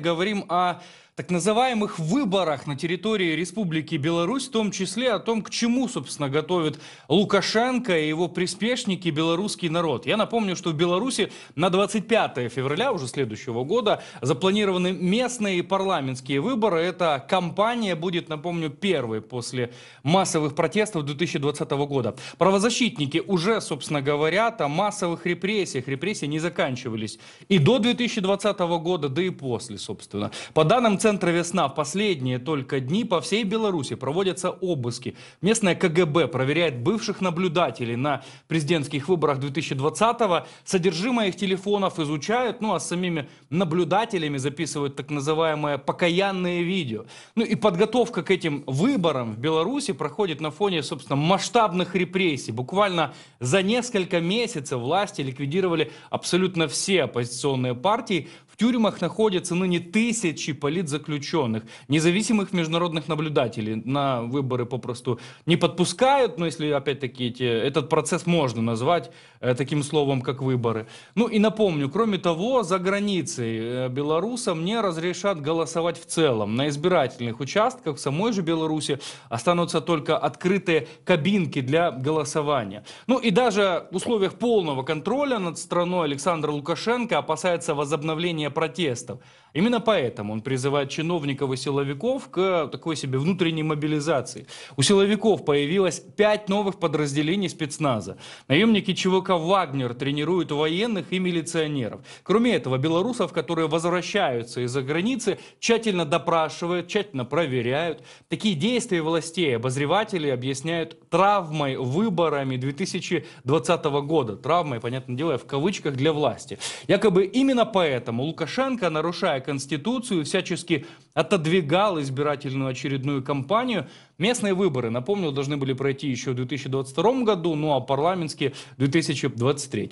Говорим о так называемых выборах на территории Республики Беларусь, в том числе о том, к чему, собственно, готовит Лукашенко и его приспешники белорусский народ. Я напомню, что в Беларуси на 25 февраля уже следующего года запланированы местные парламентские выборы. Эта кампания будет, напомню, первой после массовых протестов 2020 года. Правозащитники уже, собственно, говорят о массовых репрессиях. Репрессии не заканчивались и до 2020 года, да и после, собственно. По данным Центра центра «Весна» в последние только дни по всей Беларуси проводятся обыски. Местное КГБ проверяет бывших наблюдателей на президентских выборах 2020-го. Содержимое их телефонов изучают, ну а с самими наблюдателями записывают так называемые покаянные видео. Ну и подготовка к этим выборам в Беларуси проходит на фоне, собственно, масштабных репрессий. Буквально за несколько месяцев власти ликвидировали абсолютно все оппозиционные партии, тюрьмах находятся ныне ну, тысячи политзаключенных, независимых международных наблюдателей. На выборы попросту не подпускают, но если, опять-таки, эти, этот процесс можно назвать э, таким словом, как выборы. Ну и напомню, кроме того, за границей э, белорусам не разрешат голосовать в целом. На избирательных участках в самой же Беларуси останутся только открытые кабинки для голосования. Ну и даже в условиях полного контроля над страной Александр Лукашенко опасается возобновления протестов. Именно поэтому он призывает чиновников и силовиков к э, такой себе внутренней мобилизации. У силовиков появилось пять новых подразделений спецназа. Наемники ЧВК «Вагнер» тренируют военных и милиционеров. Кроме этого, белорусов, которые возвращаются из-за границы, тщательно допрашивают, тщательно проверяют. Такие действия властей обозреватели объясняют травмой выборами 2020 года. Травмой, понятное дело, в кавычках для власти. Якобы именно поэтому Лукашенко, нарушая Конституцию, всячески отодвигал избирательную очередную кампанию. Местные выборы, напомню, должны были пройти еще в 2022 году, ну а парламентские в 2023.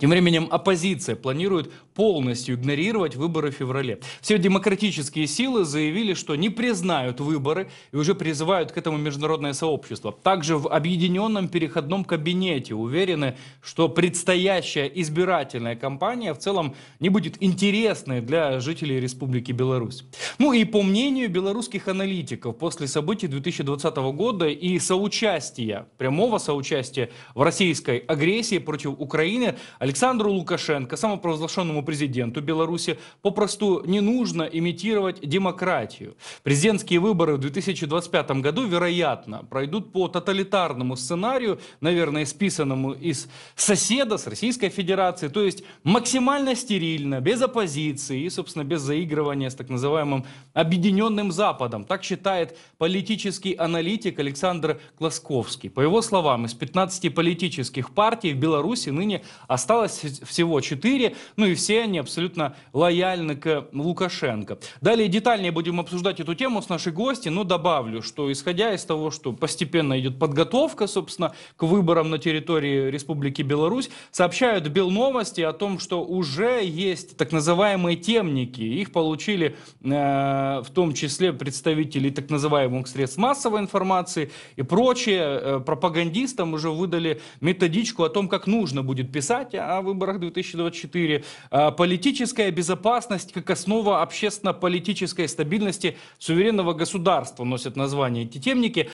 Тем временем оппозиция планирует полностью игнорировать выборы в феврале. Все демократические силы заявили, что не признают выборы и уже призывают к этому международное сообщество. Также в объединенном переходном кабинете уверены, что предстоящая избирательная кампания в целом не будет интересной для жителей Республики Беларусь. Ну и по мнению белорусских аналитиков, после событий 2020 года и соучастия, прямого соучастия в российской агрессии против Украины, Александру Лукашенко, самопровозглашенному президенту Беларуси, попросту не нужно имитировать демократию. Президентские выборы в 2025 году, вероятно, пройдут по тоталитарному сценарию, наверное, списанному из соседа, с Российской Федерации, то есть максимально стерильно, без оппозиции и, собственно, без заигрывания с так называемым объединенным Западом. Так считает политический аналитик Александр Класковский. По его словам, из 15 политических партий в Беларуси ныне осталось Осталось всего четыре, ну и все они абсолютно лояльны к Лукашенко. Далее детальнее будем обсуждать эту тему с нашей гостью, но добавлю, что исходя из того, что постепенно идет подготовка, собственно, к выборам на территории Республики Беларусь, сообщают Белновости о том, что уже есть так называемые темники. Их получили э, в том числе представители так называемых средств массовой информации и прочее. Э, пропагандистам уже выдали методичку о том, как нужно будет писать а о выборах 2024. Э, политическая безопасность как основа общественно-политической стабильности суверенного государства носят название эти темники.